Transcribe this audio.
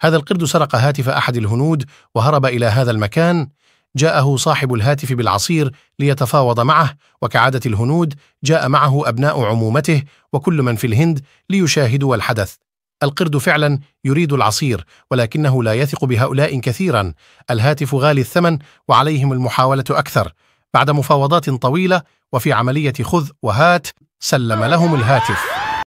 هذا القرد سرق هاتف أحد الهنود وهرب إلى هذا المكان جاءه صاحب الهاتف بالعصير ليتفاوض معه وكعادة الهنود جاء معه أبناء عمومته وكل من في الهند ليشاهدوا الحدث القرد فعلا يريد العصير ولكنه لا يثق بهؤلاء كثيرا الهاتف غالي الثمن وعليهم المحاولة أكثر بعد مفاوضات طويلة وفي عملية خذ وهات سلم لهم الهاتف